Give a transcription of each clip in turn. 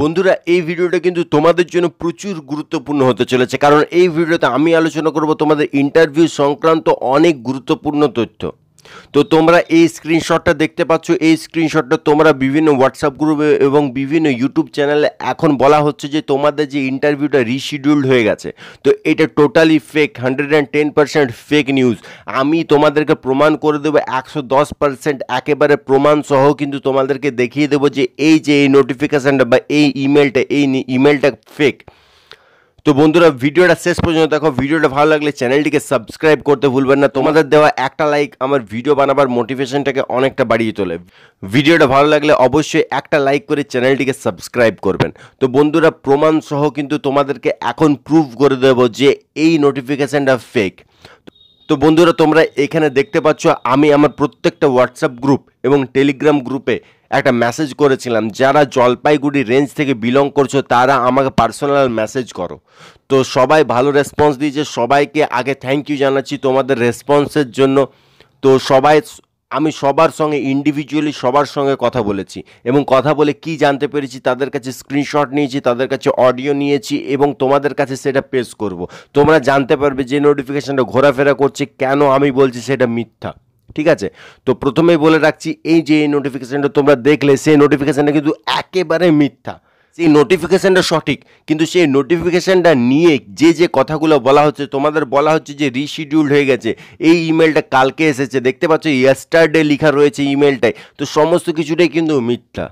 বন্ধুরা এই ভিডিওটা কিন্তু তোমাদের জন্য প্রচুর গুরুত্বপূর্ণ হতে চলেছে কারণ এই ভিডিওতে আমি আলোচনা করব তোমাদের ইন্টারভিউ সংক্রান্ত অনেক গুরুত্বপূর্ণ তথ্য তো তোমরা এই স্ক্রিনশটটা দেখতে পাচ্ছ এই স্ক্রিনশটটা তোমরা বিভিন্ন হোয়াটসঅ্যাপ গ্রুপে এবং বিভিন্ন ইউটিউব চ্যানেলে এখন বলা হচ্ছে যে তোমাদের যে ইন্টারভিউটা রিশিডিউল্ড হয়ে গেছে তো এটা totally fake hundred and ten percent fake news আমি তোমাদেরকে প্রমাণ করে দেবো একশো দশ পার্সেন্ট একেবারে প্রমাণ সহ কিন্তু তোমাদেরকে দেখিয়ে দেবো যে এই যে এই নোটিফিকেশানটা বা এই ইমেলটা এই ইমেলটা ফেক তো বন্ধুরা ভিডিওটা শেষ পর্যন্ত দেখো ভিডিওটা ভালো লাগলে চ্যানেলটিকে সাবস্ক্রাইব করতে ভুলবেন না তোমাদের দেওয়া একটা লাইক আমার ভিডিও বানাবার মোটিভেশনটাকে অনেকটা বাড়িয়ে তোলে ভিডিওটা ভালো লাগলে অবশ্যই একটা লাইক করে চ্যানেলটিকে সাবস্ক্রাইব করবেন তো বন্ধুরা প্রমাণ সহ কিন্তু তোমাদেরকে এখন প্রুভ করে দেব যে এই নোটিফিকেশানটা ফেক তো বন্ধুরা তোমরা এখানে দেখতে পাচ্ছ আমি আমার প্রত্যেকটা হোয়াটসঅ্যাপ গ্রুপ এবং টেলিগ্রাম গ্রুপে একটা মেসেজ করেছিলাম যারা জলপাইগুড়ি রেঞ্জ থেকে বিলং করছো তারা আমাকে পার্সোনাল মেসেজ করো তো সবাই ভালো রেসপন্স দিয়েছে সবাইকে আগে থ্যাংক ইউ জানাচ্ছি তোমাদের রেসপন্সের জন্য তো সবাই আমি সবার সঙ্গে ইন্ডিভিজুয়ালি সবার সঙ্গে কথা বলেছি এবং কথা বলে কি জানতে পেরেছি তাদের কাছে স্ক্রিনশট নিয়েছি তাদের কাছে অডিও নিয়েছি এবং তোমাদের কাছে সেটা পেশ করব তোমরা জানতে পারবে যে নোটিফিকেশানটা ঘোরাফেরা করছে কেন আমি বলছি সেটা মিথ্যা ঠিক আছে তো প্রথমেই বলে রাখছি এই যে এই নোটিফিকেশানটা তোমরা দেখলে সেই নোটিফিকেশানটা কিন্তু একেবারে মিথ্যা সেই নোটিফিকেশানটা সঠিক কিন্তু সেই নোটিফিকেশানটা নিয়ে যে যে কথাগুলো বলা হচ্ছে তোমাদের বলা হচ্ছে যে রিশিডিউল্ড হয়ে গেছে এই ইমেলটা কালকে এসেছে দেখতে পাচ্ছ ইয়াস্টারডে লেখা রয়েছে ইমেলটায় তো সমস্ত কিছুটাই কিন্তু মিথ্যা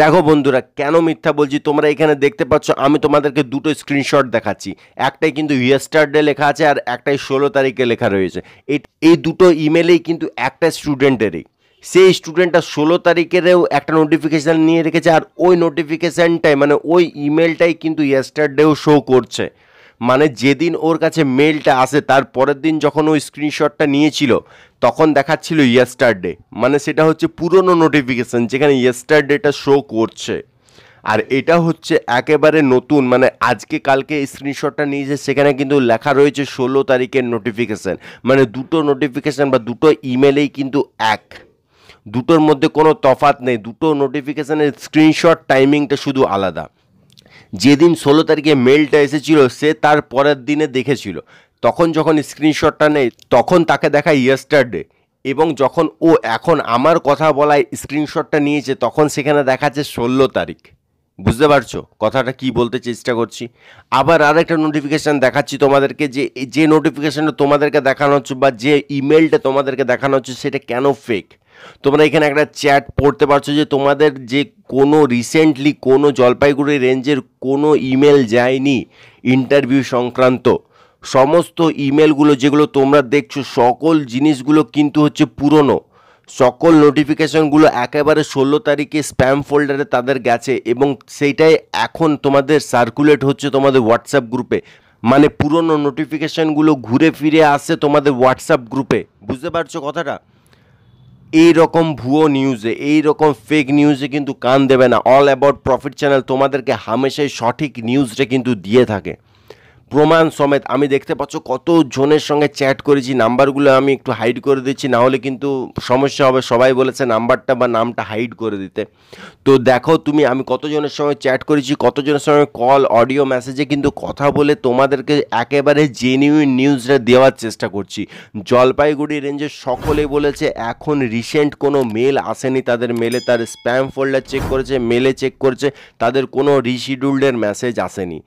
দেখো বন্ধুরা কেন মিথ্যা বলছি তোমরা এখানে দেখতে পাচ্ছ আমি তোমাদেরকে দুটো স্ক্রিনশট দেখাচ্ছি একটাই কিন্তু ইয়েস্টারডে লেখা আছে আর একটাই ষোলো তারিখে লেখা রয়েছে এই দুটো ইমেলেই কিন্তু একটা স্টুডেন্টেরই সেই স্টুডেন্টটা ষোলো তারিখেরও একটা নোটিফিকেশান নিয়ে রেখেছে আর ওই নোটিফিকেশানটাই মানে ওই ইমেলটাই কিন্তু ইয়েস্টারডেও শো করছে মানে যেদিন ওর কাছে মেলটা আসে তার পরের দিন যখন ও স্ক্রিনশটটা নিয়েছিল তখন দেখাচ্ছিল ইয়েস্টারডে মানে সেটা হচ্ছে পুরনো নোটিফিকেশান যেখানে ইয়েস্টারডেটা শো করছে আর এটা হচ্ছে একেবারে নতুন মানে আজকে কালকে স্ক্রিনশটটা নিয়েছে সেখানে কিন্তু লেখা রয়েছে ষোলো তারিখের নোটিফিকেশান মানে দুটো নোটিফিকেশান বা দুটো ইমেলেই কিন্তু এক দুটোর মধ্যে কোনো তফাত নেই দুটো নোটিফিকেশানের স্ক্রিনশট টাইমিংটা শুধু আলাদা যেদিন ষোলো তারিখে মেলটা এসেছিল সে তার পরের দিনে দেখেছিল তখন যখন স্ক্রিনশটটা নেয় তখন তাকে দেখায় ইয়েস্টারডে এবং যখন ও এখন আমার কথা বলায় স্ক্রিনশটটা নিয়েছে তখন সেখানে দেখাচ্ছে ষোলো তারিখ বুঝতে পারছো কথাটা কি বলতে চেষ্টা করছি আবার আর একটা নোটিফিকেশান দেখাচ্ছি তোমাদেরকে যে যে নোটিফিকেশানটা তোমাদেরকে দেখানো হচ্ছে বা যে ইমেলটা তোমাদেরকে দেখানো হচ্ছে সেটা কেন ফেক তোমরা এখানে একটা চ্যাট পড়তে পারছো যে তোমাদের যে কোনো রিসেন্টলি কোনো জলপাইগুড়ি রেঞ্জের কোনো ইমেল যায়নি ইন্টারভিউ সংক্রান্ত সমস্ত ইমেলগুলো যেগুলো তোমরা দেখছো সকল জিনিসগুলো কিন্তু হচ্ছে পুরনো সকল নোটিফিকেশানগুলো একেবারে ষোলো তারিখে স্প্যাম ফোল্ডারে তাদের গেছে এবং সেইটাই এখন তোমাদের সার্কুলেট হচ্ছে তোমাদের হোয়াটসঅ্যাপ গ্রুপে মানে পুরনো নোটিফিকেশানগুলো ঘুরে ফিরে আসে তোমাদের হোয়াটসঅ্যাপ গ্রুপে বুঝতে পারছো কথাটা এই রকম ভুয়ো নিউজে এই রকম ফেক নিউজে কিন্তু কান দেবে না অল অ্যাবাউট প্রফিট চ্যানেল তোমাদেরকে হামেশাই সঠিক নিউজটা কিন্তু দিয়ে থাকে প্রমাণ সমেত আমি দেখতে পাচ্ছ কত জনের সঙ্গে চ্যাট করেছি নাম্বারগুলো আমি একটু হাইড করে দিচ্ছি না হলে কিন্তু সমস্যা হবে সবাই বলেছে নাম্বারটা বা নামটা হাইড করে দিতে তো দেখো তুমি আমি কতজনের সঙ্গে চ্যাট করেছি কতজনের সঙ্গে কল অডিও মেসেজে কিন্তু কথা বলে তোমাদেরকে একেবারে জেনিউন নিউজটা দেওয়ার চেষ্টা করছি জলপাইগুড়ি রেঞ্জের সকলে বলেছে এখন রিসেন্ট কোনো মেল আসেনি তাদের মেলে তার স্প্যাম ফোল্ডার চেক করেছে মেলে চেক করেছে তাদের কোনো রিশিডিউল্ডের মেসেজ আসেনি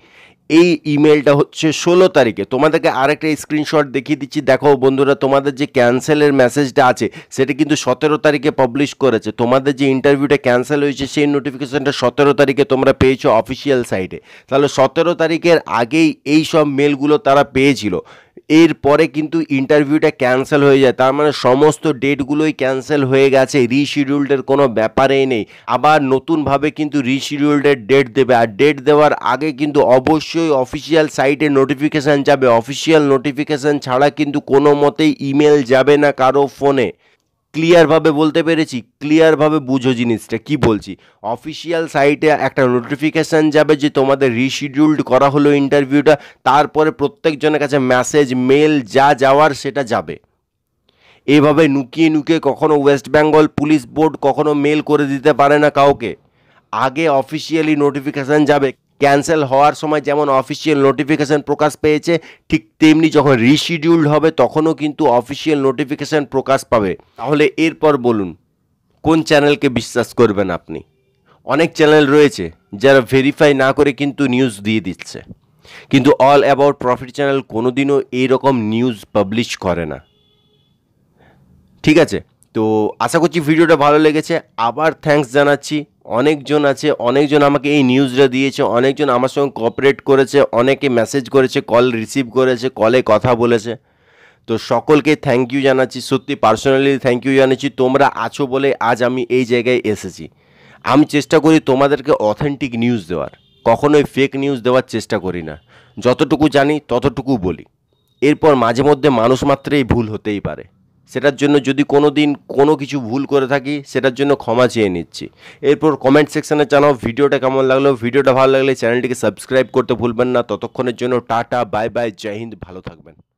এই ইমেলটা হচ্ছে ষোলো তারিখে তোমাদেরকে আরেকটা স্ক্রিনশট দেখিয়ে দিচ্ছি দেখো বন্ধুরা তোমাদের যে ক্যান্সেলের মেসেজটা আছে সেটা কিন্তু সতেরো তারিখে পাবলিশ করেছে তোমাদের যে ইন্টারভিউটা ক্যান্সেল হয়েছে সেই নোটিফিকেশানটা সতেরো তারিখে তোমরা পেয়েছো অফিসিয়াল সাইটে তাহলে সতেরো তারিখের আগেই এই সব মেলগুলো তারা পেয়েছিল এরপরে কিন্তু ইন্টারভিউটা ক্যান্সেল হয়ে যায় তার মানে সমস্ত ডেটগুলোই ক্যান্সেল হয়ে গেছে রিশিডিউল্ডের কোনো ব্যাপারেই নেই আবার নতুনভাবে কিন্তু রিশিডিউল্ডের ডেট দেবে আর ডেট দেওয়ার আগে কিন্তু অবশ্যই অফিসিয়াল সাইটে নোটিফিকেশান যাবে অফিসিয়াল নোটিফিকেশান ছাড়া কিন্তু কোনো মতেই ইমেল যাবে না কারো ফোনে ক্লিয়ারভাবে বলতে পেরেছি ক্লিয়ারভাবে বুঝো জিনিসটা কি বলছি অফিসিয়াল সাইটে একটা নোটিফিকেশান যাবে যে তোমাদের রিশিডিউল্ড করা হলো ইন্টারভিউটা তারপরে প্রত্যেকজনের কাছে মেসেজ মেল যা যাওয়ার সেটা যাবে এভাবে নুকিয়ে নুকিয়ে কখনো ওয়েস্ট বেঙ্গল পুলিশ বোর্ড কখনো মেল করে দিতে পারে না কাউকে আগে অফিসিয়ালি নোটিফিকেশান যাবে ক্যান্সেল হওয়ার সময় যেমন অফিসিয়াল নোটিফিকেশান প্রকাশ পেয়েছে ঠিক তেমনি যখন রিশিডিউল্ড হবে তখনও কিন্তু অফিসিয়াল নোটিফিকেশান প্রকাশ পাবে তাহলে এরপর বলুন কোন চ্যানেলকে বিশ্বাস করবেন আপনি অনেক চ্যানেল রয়েছে যারা ভেরিফাই না করে কিন্তু নিউজ দিয়ে দিচ্ছে কিন্তু অল অ্যাবাউট প্রফিট চ্যানেল কোনোদিনও এইরকম নিউজ পাবলিশ করে না ঠিক আছে তো আশা করছি ভিডিওটা ভালো লেগেছে আবার থ্যাংকস জানাচ্ছি অনেকজন আছে অনেকজন আমাকে এই নিউজটা দিয়েছে অনেকজন আমার সঙ্গে কোঅপারেট করেছে অনেকে মেসেজ করেছে কল রিসিভ করেছে কলে কথা বলেছে তো সকলকে থ্যাংক ইউ জানাচ্ছি সত্যি পার্সোনালি থ্যাংক ইউ জানাচ্ছি তোমরা আছো বলে আজ আমি এই জায়গায় এসেছি আমি চেষ্টা করি তোমাদেরকে অথেন্টিক নিউজ দেওয়ার কখনোই ফেক নিউজ দেওয়ার চেষ্টা করি না যতটুকু জানি ততটুকু বলি এরপর মাঝে মধ্যে মানুষ মাত্রেই ভুল হতেই পারে সেটার জন্য যদি কোনো দিন কোনো কিছু ভুল করে থাকি সেটার জন্য ক্ষমা চেয়ে নিচ্ছি এরপর কমেন্ট সেকশানে জানাও ভিডিওটা কেমন লাগলো ভিডিওটা ভালো লাগলে চ্যানেলটিকে সাবস্ক্রাইব করতে ভুলবেন না ততক্ষণের জন্য টাটা বাই বাই জয় হিন্দ ভালো থাকবেন